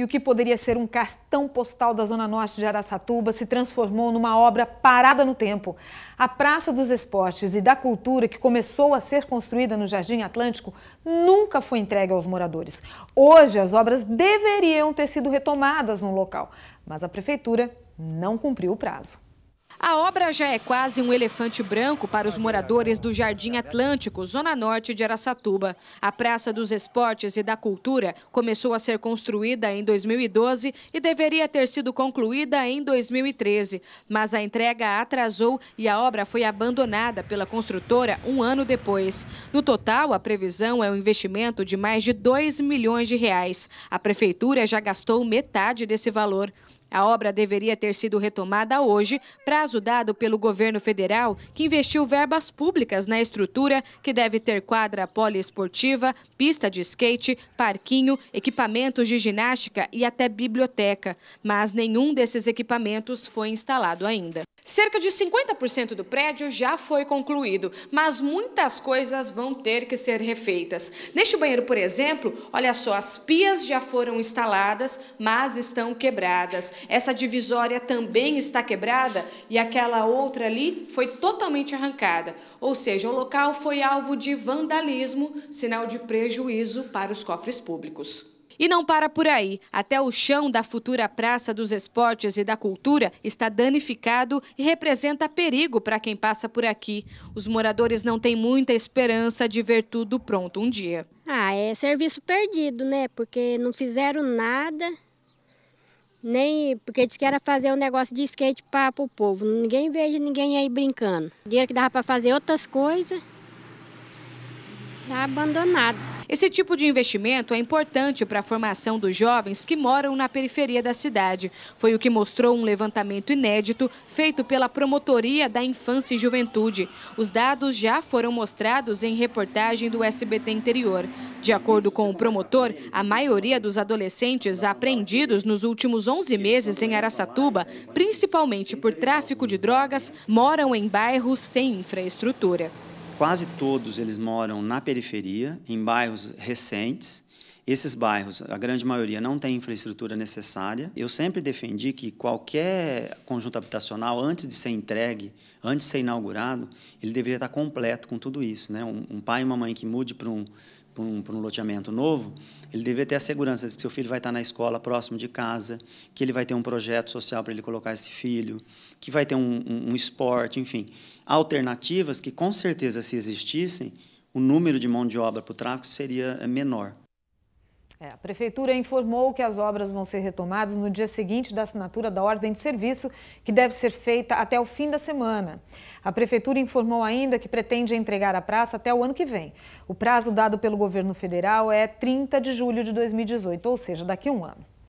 E o que poderia ser um cartão postal da Zona Norte de Araçatuba se transformou numa obra parada no tempo. A Praça dos Esportes e da Cultura, que começou a ser construída no Jardim Atlântico, nunca foi entregue aos moradores. Hoje, as obras deveriam ter sido retomadas no local, mas a Prefeitura não cumpriu o prazo. A obra já é quase um elefante branco para os moradores do Jardim Atlântico, zona norte de Araçatuba. A Praça dos Esportes e da Cultura começou a ser construída em 2012 e deveria ter sido concluída em 2013, mas a entrega atrasou e a obra foi abandonada pela construtora um ano depois. No total, a previsão é um investimento de mais de 2 milhões de reais. A prefeitura já gastou metade desse valor. A obra deveria ter sido retomada hoje, prazo dado pelo governo federal, que investiu verbas públicas na estrutura, que deve ter quadra poliesportiva, pista de skate, parquinho, equipamentos de ginástica e até biblioteca. Mas nenhum desses equipamentos foi instalado ainda. Cerca de 50% do prédio já foi concluído, mas muitas coisas vão ter que ser refeitas. Neste banheiro, por exemplo, olha só, as pias já foram instaladas, mas estão quebradas essa divisória também está quebrada e aquela outra ali foi totalmente arrancada. Ou seja, o local foi alvo de vandalismo, sinal de prejuízo para os cofres públicos. E não para por aí. Até o chão da futura Praça dos Esportes e da Cultura está danificado e representa perigo para quem passa por aqui. Os moradores não têm muita esperança de ver tudo pronto um dia. Ah, é serviço perdido, né? Porque não fizeram nada, nem porque disse que era fazer um negócio de skate para o povo. Ninguém veja ninguém aí brincando. O dinheiro que dava para fazer outras coisas, está abandonado. Esse tipo de investimento é importante para a formação dos jovens que moram na periferia da cidade. Foi o que mostrou um levantamento inédito feito pela Promotoria da Infância e Juventude. Os dados já foram mostrados em reportagem do SBT Interior. De acordo com o promotor, a maioria dos adolescentes apreendidos nos últimos 11 meses em Araçatuba, principalmente por tráfico de drogas, moram em bairros sem infraestrutura quase todos eles moram na periferia, em bairros recentes, esses bairros, a grande maioria, não tem infraestrutura necessária. Eu sempre defendi que qualquer conjunto habitacional, antes de ser entregue, antes de ser inaugurado, ele deveria estar completo com tudo isso. Né? Um, um pai e uma mãe que mude para um, para um, um loteamento novo, ele deveria ter a segurança de que seu filho vai estar na escola próximo de casa, que ele vai ter um projeto social para ele colocar esse filho, que vai ter um, um, um esporte, enfim. Alternativas que, com certeza, se existissem, o número de mão de obra para o tráfico seria menor. É, a Prefeitura informou que as obras vão ser retomadas no dia seguinte da assinatura da ordem de serviço, que deve ser feita até o fim da semana. A Prefeitura informou ainda que pretende entregar a praça até o ano que vem. O prazo dado pelo governo federal é 30 de julho de 2018, ou seja, daqui a um ano.